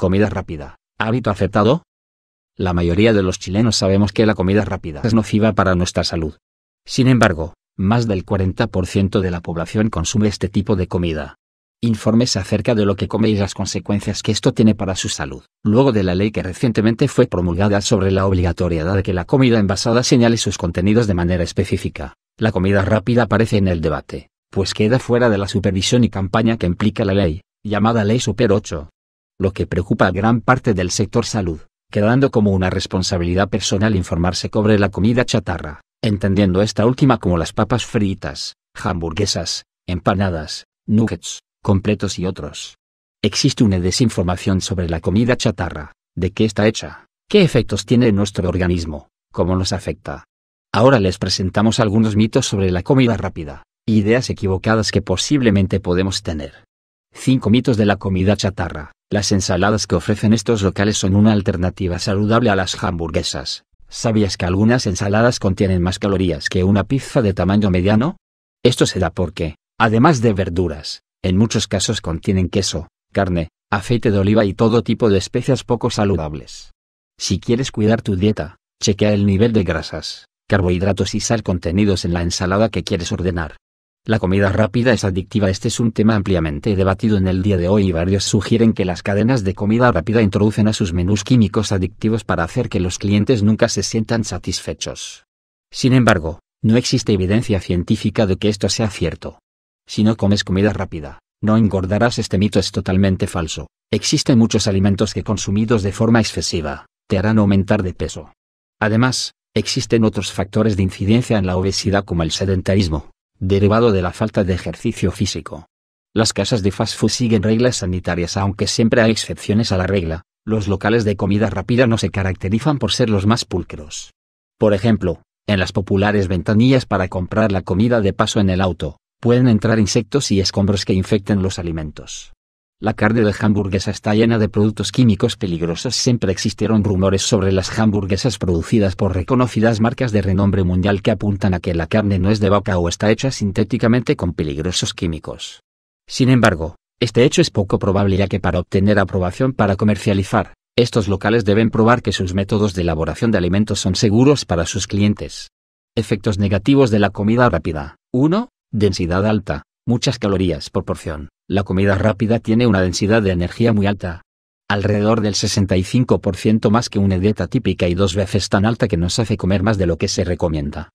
Comida rápida. ¿Hábito aceptado? La mayoría de los chilenos sabemos que la comida rápida es nociva para nuestra salud. Sin embargo, más del 40% de la población consume este tipo de comida. Informes acerca de lo que come y las consecuencias que esto tiene para su salud, luego de la ley que recientemente fue promulgada sobre la obligatoriedad de que la comida envasada señale sus contenidos de manera específica. La comida rápida aparece en el debate, pues queda fuera de la supervisión y campaña que implica la ley, llamada Ley Super 8, lo que preocupa a gran parte del sector salud, quedando como una responsabilidad personal informarse sobre la comida chatarra, entendiendo esta última como las papas fritas, hamburguesas, empanadas, nuggets, completos y otros. Existe una desinformación sobre la comida chatarra, de qué está hecha, qué efectos tiene en nuestro organismo, cómo nos afecta. Ahora les presentamos algunos mitos sobre la comida rápida, ideas equivocadas que posiblemente podemos tener. 5 mitos de la comida chatarra. Las ensaladas que ofrecen estos locales son una alternativa saludable a las hamburguesas. ¿Sabías que algunas ensaladas contienen más calorías que una pizza de tamaño mediano? Esto se da porque, además de verduras, en muchos casos contienen queso, carne, aceite de oliva y todo tipo de especias poco saludables. Si quieres cuidar tu dieta, chequea el nivel de grasas, carbohidratos y sal contenidos en la ensalada que quieres ordenar. La comida rápida es adictiva. Este es un tema ampliamente debatido en el día de hoy y varios sugieren que las cadenas de comida rápida introducen a sus menús químicos adictivos para hacer que los clientes nunca se sientan satisfechos. Sin embargo, no existe evidencia científica de que esto sea cierto. Si no comes comida rápida, no engordarás. Este mito es totalmente falso. Existen muchos alimentos que consumidos de forma excesiva, te harán aumentar de peso. Además, existen otros factores de incidencia en la obesidad como el sedentarismo, derivado de la falta de ejercicio físico. Las casas de fast food siguen reglas sanitarias aunque siempre hay excepciones a la regla, los locales de comida rápida no se caracterizan por ser los más pulcros. Por ejemplo, en las populares ventanillas para comprar la comida de paso en el auto, pueden entrar insectos y escombros que infecten los alimentos. La carne de hamburguesa está llena de productos químicos peligrosos. Siempre existieron rumores sobre las hamburguesas producidas por reconocidas marcas de renombre mundial que apuntan a que la carne no es de vaca o está hecha sintéticamente con peligrosos químicos. Sin embargo, este hecho es poco probable ya que para obtener aprobación para comercializar, estos locales deben probar que sus métodos de elaboración de alimentos son seguros para sus clientes. Efectos negativos de la comida rápida. 1. Densidad alta muchas calorías por porción. La comida rápida tiene una densidad de energía muy alta, alrededor del 65% más que una dieta típica y dos veces tan alta que nos hace comer más de lo que se recomienda.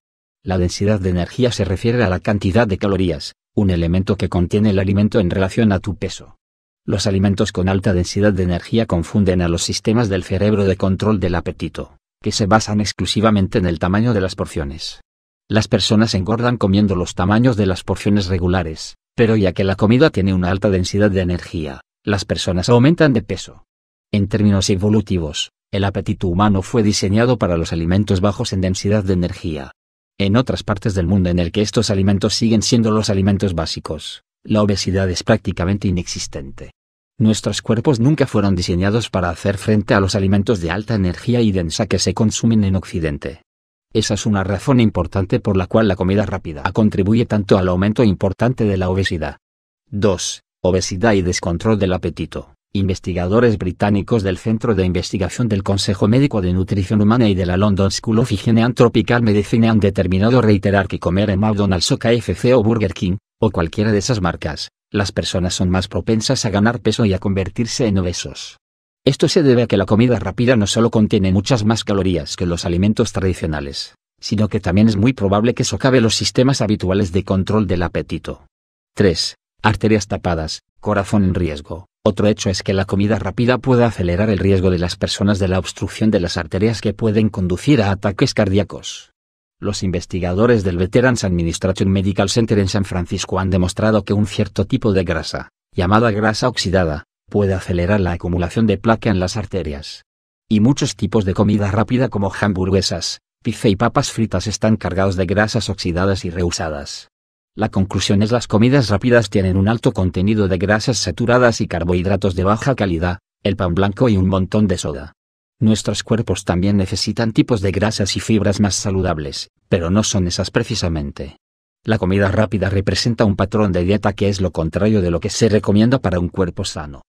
La densidad de energía se refiere a la cantidad de calorías, un elemento que contiene el alimento en relación a tu peso. Los alimentos con alta densidad de energía confunden a los sistemas del cerebro de control del apetito, que se basan exclusivamente en el tamaño de las porciones. Las personas engordan comiendo los tamaños de las porciones regulares, pero ya que la comida tiene una alta densidad de energía, las personas aumentan de peso. En términos evolutivos, el apetito humano fue diseñado para los alimentos bajos en densidad de energía. En otras partes del mundo en el que estos alimentos siguen siendo los alimentos básicos, la obesidad es prácticamente inexistente. Nuestros cuerpos nunca fueron diseñados para hacer frente a los alimentos de alta energía y densa que se consumen en Occidente, esa es una razón importante por la cual la comida rápida contribuye tanto al aumento importante de la obesidad. 2. Obesidad y descontrol del apetito. Investigadores británicos del Centro de Investigación del Consejo Médico de Nutrición Humana y de la London School of Hygiene and Tropical Medicine han determinado reiterar que comer en McDonald's o KFC o Burger King, o cualquiera de esas marcas, las personas son más propensas a ganar peso y a convertirse en obesos. Esto se debe a que la comida rápida no solo contiene muchas más calorías que los alimentos tradicionales, sino que también es muy probable que socave los sistemas habituales de control del apetito. 3. Arterias tapadas, corazón en riesgo. Otro hecho es que la comida rápida puede acelerar el riesgo de las personas de la obstrucción de las arterias que pueden conducir a ataques cardíacos. Los investigadores del Veterans Administration Medical Center en San Francisco han demostrado que un cierto tipo de grasa, llamada grasa oxidada, puede acelerar la acumulación de placa en las arterias. Y muchos tipos de comida rápida como hamburguesas, pizza y papas fritas están cargados de grasas oxidadas y reusadas. La conclusión es las comidas rápidas tienen un alto contenido de grasas saturadas y carbohidratos de baja calidad, el pan blanco y un montón de soda. Nuestros cuerpos también necesitan tipos de grasas y fibras más saludables, pero no son esas precisamente. La comida rápida representa un patrón de dieta que es lo contrario de lo que se recomienda para un cuerpo sano.